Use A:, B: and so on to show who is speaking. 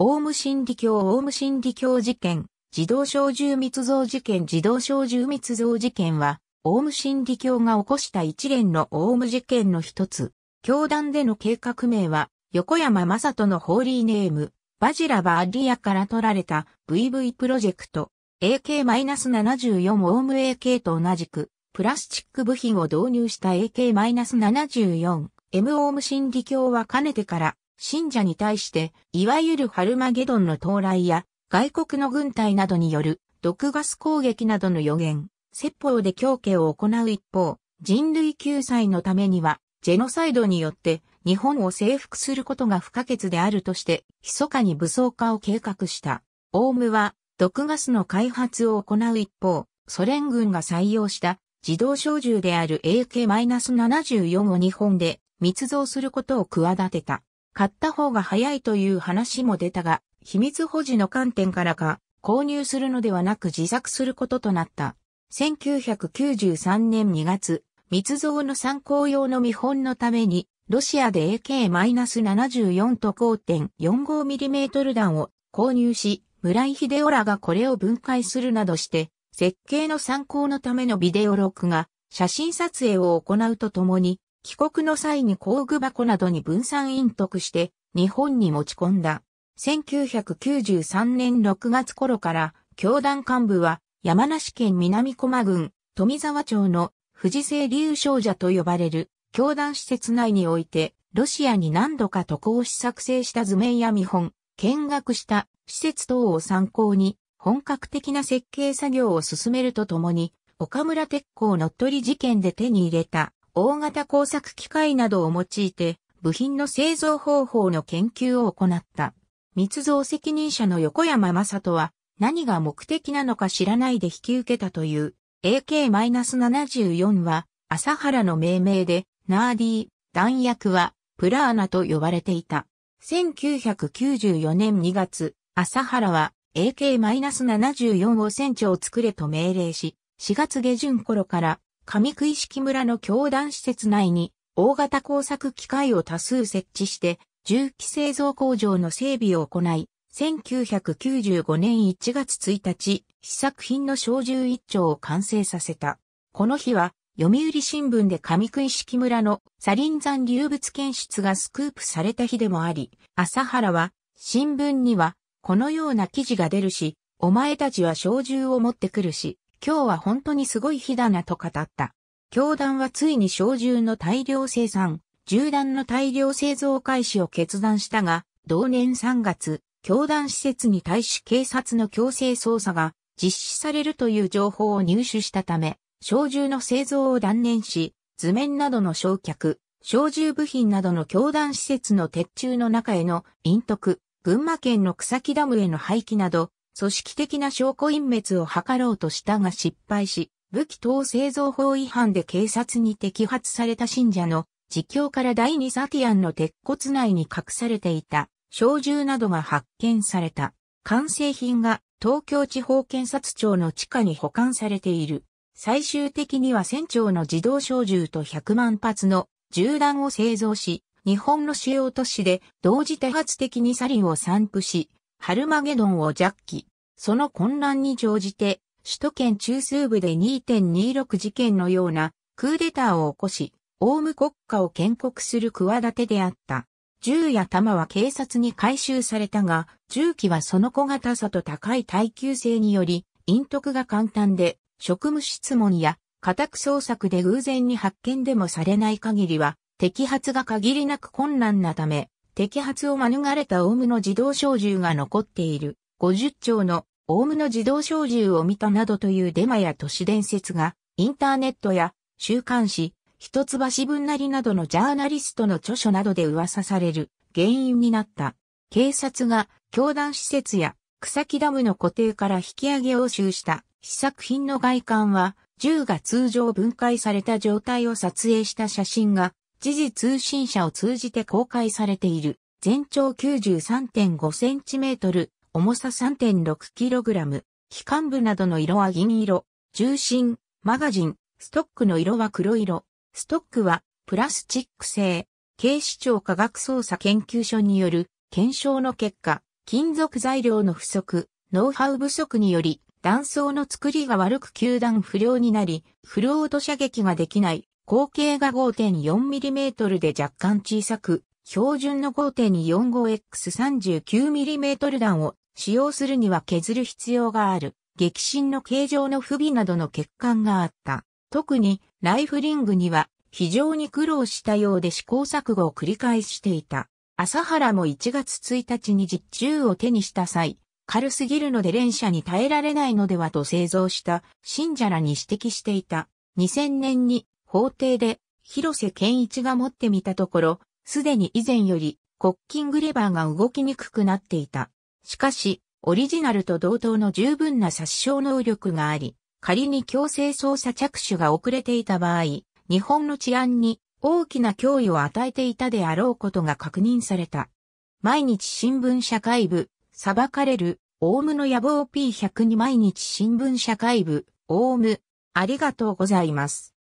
A: オウム真理教オウム真理教事件、自動小銃密造事件自動小銃密造事件は、オウム真理教が起こした一連のオウム事件の一つ。教団での計画名は、横山正人のホーリーネーム、バジラバーディアから取られた VV プロジェクト、AK-74 オウム AK と同じく、プラスチック部品を導入した AK-74M オウム真理教はかねてから、信者に対して、いわゆるハルマゲドンの到来や、外国の軍隊などによる毒ガス攻撃などの予言、説法で強化を行う一方、人類救済のためには、ジェノサイドによって日本を征服することが不可欠であるとして、密かに武装化を計画した。オウムは、毒ガスの開発を行う一方、ソ連軍が採用した自動小銃である AK-74 を日本で密造することを企てた。買った方が早いという話も出たが、秘密保持の観点からか、購入するのではなく自作することとなった。1993年2月、密造の参考用の見本のために、ロシアで AK-74 と 5.45mm 弾を購入し、村井秀夫らがこれを分解するなどして、設計の参考のためのビデオ録画、写真撮影を行うとともに、帰国の際に工具箱などに分散隠匿して日本に持ち込んだ。1993年6月頃から教団幹部は山梨県南駒郡富沢町の富士清流少女と呼ばれる教団施設内においてロシアに何度か渡航し作成した図面や見本、見学した施設等を参考に本格的な設計作業を進めるとともに岡村鉄工乗っ取り事件で手に入れた大型工作機械などを用いて、部品の製造方法の研究を行った。密造責任者の横山正人は、何が目的なのか知らないで引き受けたという AK-74 は、朝原の命名で、ナーディー、弾薬は、プラーナと呼ばれていた。1994年2月、朝原は AK-74 を船長作れと命令し、4月下旬頃から上杭式村の教団施設内に大型工作機械を多数設置して重機製造工場の整備を行い、1995年1月1日、試作品の小銃一丁を完成させた。この日は、読売新聞で上杭式村のサリン山流物検出がスクープされた日でもあり、朝原は、新聞には、このような記事が出るし、お前たちは小銃を持ってくるし、今日は本当にすごい日だなと語った。教団はついに小銃の大量生産、銃弾の大量製造開始を決断したが、同年3月、教団施設に対し警察の強制捜査が実施されるという情報を入手したため、小銃の製造を断念し、図面などの焼却、小銃部品などの教団施設の鉄柱の中への隠匿、群馬県の草木ダムへの廃棄など、組織的な証拠隠滅を図ろうとしたが失敗し、武器等製造法違反で警察に摘発された信者の自供から第二サティアンの鉄骨内に隠されていた小銃などが発見された。完成品が東京地方検察庁の地下に保管されている。最終的には船長の自動小銃と100万発の銃弾を製造し、日本の主要都市で同時多発的にサリンを散布し、ハルマゲドンをジャッキ。その混乱に乗じて、首都圏中枢部で2.26事件のようなクーデターを起こし、オウム国家を建国する企てであった。銃や弾は警察に回収されたが、銃器はその小型さと高い耐久性により、隠匿が簡単で、職務質問や家宅捜索で偶然に発見でもされない限りは、摘発が限りなく困難なため、摘発を免れたオウムの自動小銃が残っている、50丁のオウムの自動小銃を見たなどというデマや都市伝説が、インターネットや週刊誌、一橋文なりなどのジャーナリストの著書などで噂される原因になった。警察が教団施設や草木ダムの固定から引き上げを収した試作品の外観は銃が通常分解された状態を撮影した写真が時事通信社を通じて公開されている、全長 93.5cm、重さ 3.6kg、機関部などの色は銀色、重心、マガジン、ストックの色は黒色、ストックはプラスチック製、警視庁科学捜査研究所による検証の結果、金属材料の不足、ノウハウ不足により、断層の作りが悪く球団不良になり、フロート射撃ができない、口径が 5.4mm で若干小さく、標準の 5.45X39mm 弾を使用するには削る必要がある。激震の形状の不備などの欠陥があった。特にライフリングには非常に苦労したようで試行錯誤を繰り返していた。朝原も1月1日に実銃を手にした際、軽すぎるので連射に耐えられないのではと製造した信者らに指摘していた。2000年に法廷で広瀬健一が持ってみたところ、すでに以前よりコッキングレバーが動きにくくなっていた。しかし、オリジナルと同等の十分な殺傷能力があり、仮に強制捜査着手が遅れていた場合、日本の治安に大きな脅威を与えていたであろうことが確認された。毎日新聞社会部、裁かれる、オウムの野望 p 1 0 2に毎日新聞社会部、オウム、ありがとうございます。